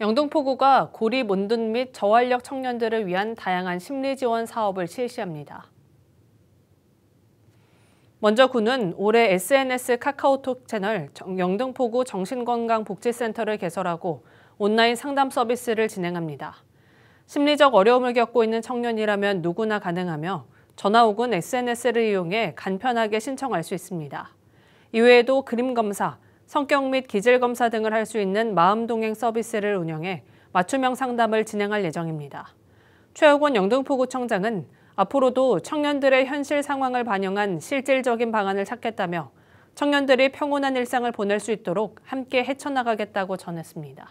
영등포구가 고립 은둔 및 저활력 청년들을 위한 다양한 심리 지원 사업을 실시합니다. 먼저 구는 올해 SNS 카카오톡 채널 영등포구 정신건강복지센터를 개설하고 온라인 상담 서비스를 진행합니다. 심리적 어려움을 겪고 있는 청년이라면 누구나 가능하며 전화 혹은 SNS를 이용해 간편하게 신청할 수 있습니다. 이외에도 그림 검사, 성격 및 기질 검사 등을 할 수 있는 마음동행 서비스를 운영해 맞춤형 상담을 진행할 예정입니다. 최욱원 영등포구청장은 앞으로도 청년들의 현실 상황을 반영한 실질적인 방안을 찾겠다며 청년들이 평온한 일상을 보낼 수 있도록 함께 헤쳐나가겠다고 전했습니다.